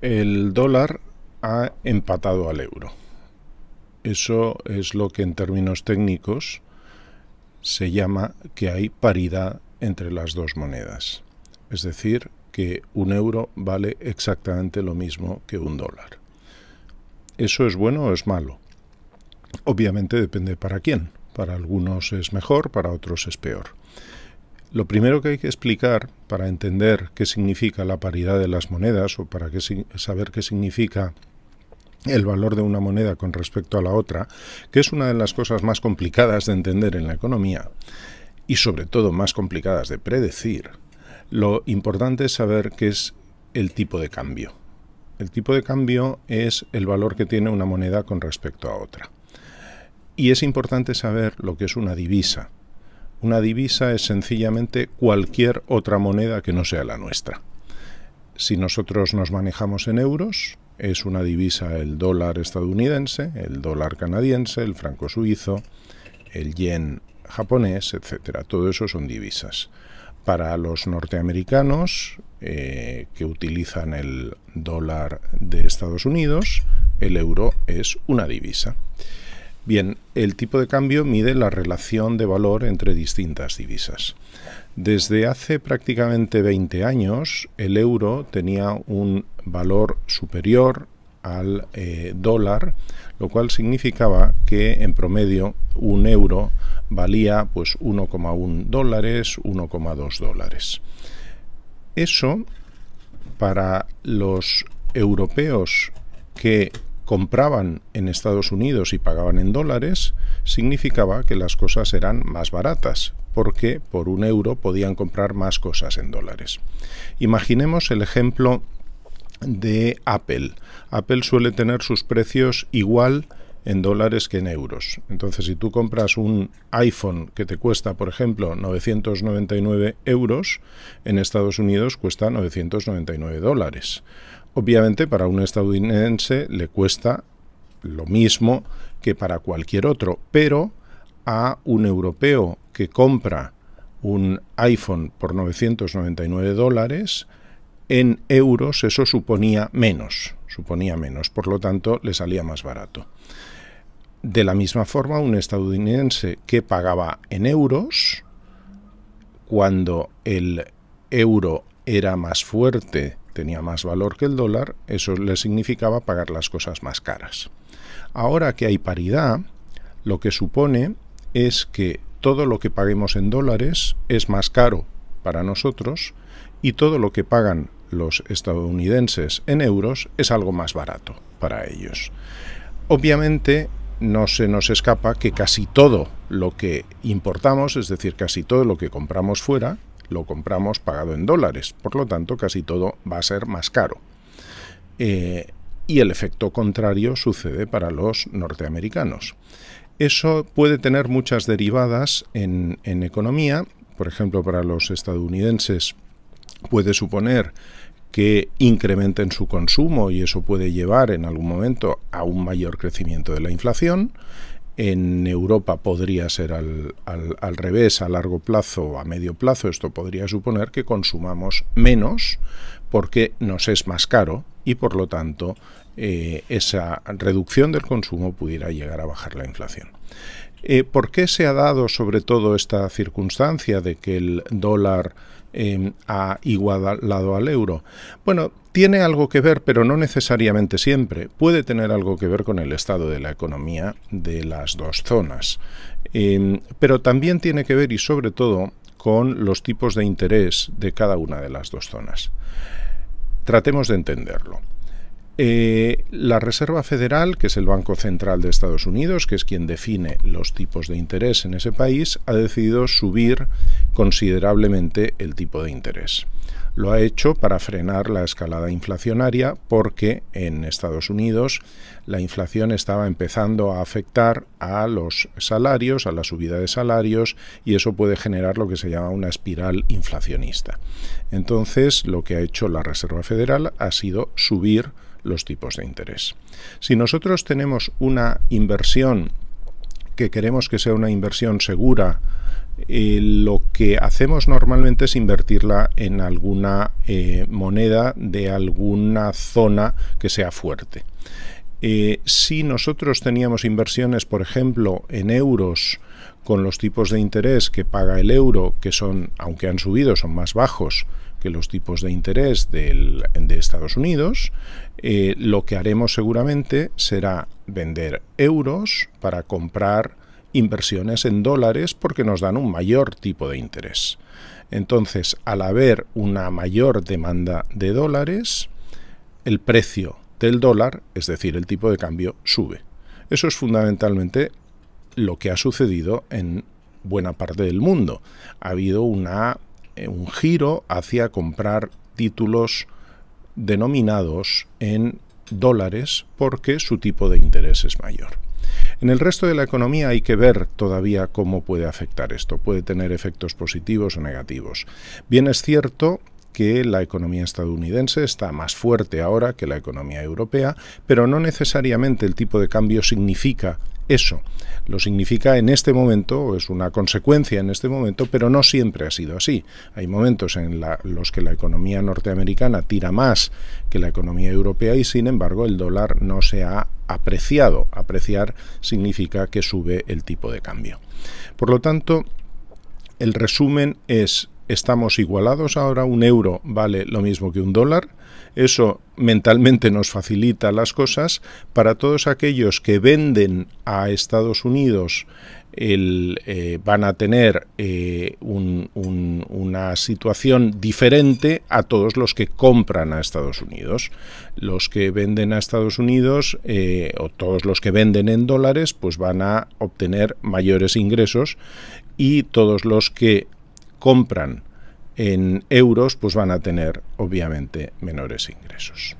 el dólar ha empatado al euro. Eso es lo que en términos técnicos se llama que hay paridad entre las dos monedas. Es decir, que un euro vale exactamente lo mismo que un dólar. ¿Eso es bueno o es malo? Obviamente depende para quién. Para algunos es mejor, para otros es peor. Lo primero que hay que explicar para entender qué significa la paridad de las monedas o para saber qué significa el valor de una moneda con respecto a la otra, que es una de las cosas más complicadas de entender en la economía y sobre todo más complicadas de predecir, lo importante es saber qué es el tipo de cambio. El tipo de cambio es el valor que tiene una moneda con respecto a otra. Y es importante saber lo que es una divisa, una divisa es sencillamente cualquier otra moneda que no sea la nuestra. Si nosotros nos manejamos en euros, es una divisa el dólar estadounidense, el dólar canadiense, el franco suizo, el yen japonés, etcétera. Todo eso son divisas. Para los norteamericanos eh, que utilizan el dólar de Estados Unidos, el euro es una divisa. Bien, el tipo de cambio mide la relación de valor entre distintas divisas. Desde hace prácticamente 20 años, el euro tenía un valor superior al eh, dólar, lo cual significaba que en promedio un euro valía pues 1,1 dólares, 1,2 dólares. Eso para los europeos que compraban en Estados Unidos y pagaban en dólares, significaba que las cosas eran más baratas, porque por un euro podían comprar más cosas en dólares. Imaginemos el ejemplo de Apple. Apple suele tener sus precios igual en dólares que en euros. Entonces, si tú compras un iPhone que te cuesta, por ejemplo, 999 euros, en Estados Unidos cuesta 999 dólares. Obviamente para un estadounidense le cuesta lo mismo que para cualquier otro, pero a un europeo que compra un iPhone por 999 dólares, en euros eso suponía menos, suponía menos, por lo tanto le salía más barato. De la misma forma, un estadounidense que pagaba en euros, cuando el euro era más fuerte tenía más valor que el dólar, eso le significaba pagar las cosas más caras. Ahora que hay paridad, lo que supone es que todo lo que paguemos en dólares es más caro para nosotros y todo lo que pagan los estadounidenses en euros es algo más barato para ellos. Obviamente no se nos escapa que casi todo lo que importamos, es decir, casi todo lo que compramos fuera, lo compramos pagado en dólares, por lo tanto casi todo va a ser más caro. Eh, y el efecto contrario sucede para los norteamericanos. Eso puede tener muchas derivadas en, en economía, por ejemplo para los estadounidenses puede suponer que incrementen su consumo y eso puede llevar en algún momento a un mayor crecimiento de la inflación. En Europa podría ser al, al, revés, a largo plazo o a medio plazo. Esto podría suponer que consumamos menos porque nos es más caro y por lo tanto eh, esa reducción del consumo pudiera llegar a bajar la inflación. Eh, ¿Por qué se ha dado sobre todo esta circunstancia de que el dólar em, ha igualado al euro? Bueno, tiene algo que ver, pero no necesariamente siempre. Puede tener algo que ver con el estado de la economía de las dos zonas. Em, pero también tiene que ver y sobre todo con los tipos de interés de cada una de las dos zonas. Tratemos de entenderlo. Eh, la Reserva Federal, que es el Banco Central de Estados Unidos, que es quien define los tipos de interés en ese país, ha decidido subir considerablemente el tipo de interés. Lo ha hecho para frenar la escalada inflacionaria porque en Estados Unidos la inflación estaba empezando a afectar a los salarios, a la subida de salarios y eso puede generar lo que se llama una espiral inflacionista. Entonces lo que ha hecho la Reserva Federal ha sido subir los tipos de interés. Si nosotros tenemos una inversión que queremos que sea una inversión segura, lo que hacemos normalmente es invertirla en alguna eh, moneda de alguna zona que sea fuerte. Eh, si nosotros teníamos inversiones, por ejemplo, en euros, con los tipos de interés que paga el euro, que son, aunque han subido, son más bajos que los tipos de interés de Estados Unidos, eh, lo que haremos seguramente será vender euros para comprar inversiones en dólares porque nos dan un mayor tipo de interés. Entonces, al haber una mayor demanda de dólares, el precio del dólar, es decir, el tipo de cambio, sube. Eso es fundamentalmente lo que ha sucedido en buena parte del mundo. Ha habido eh, un giro hacia comprar títulos denominados en dólares porque su tipo de interés es mayor. En el resto de la economía hay que ver todavía cómo puede afectar esto. Puede tener efectos positivos o negativos. Bien es cierto que la economía estadounidense está más fuerte ahora que la economía europea, pero no necesariamente el tipo de cambio significa eso lo significa en este momento, es una consecuencia en este momento, pero no siempre ha sido así. Hay momentos en los que la economía norteamericana tira más que la economía europea y sin embargo el dólar no se ha apreciado. Apreciar significa que sube el tipo de cambio. Por lo tanto, el resumen es estamos igualados ahora, un euro vale lo mismo que un dólar, eso mentalmente nos facilita las cosas, para todos aquellos que venden a Estados Unidos el, eh, van a tener eh, una situación diferente a todos los que compran a Estados Unidos. Los que venden a Estados Unidos eh, o todos los que venden en dólares pues van a obtener mayores ingresos y todos los que compran en euros, pues van a tener obviamente menores ingresos.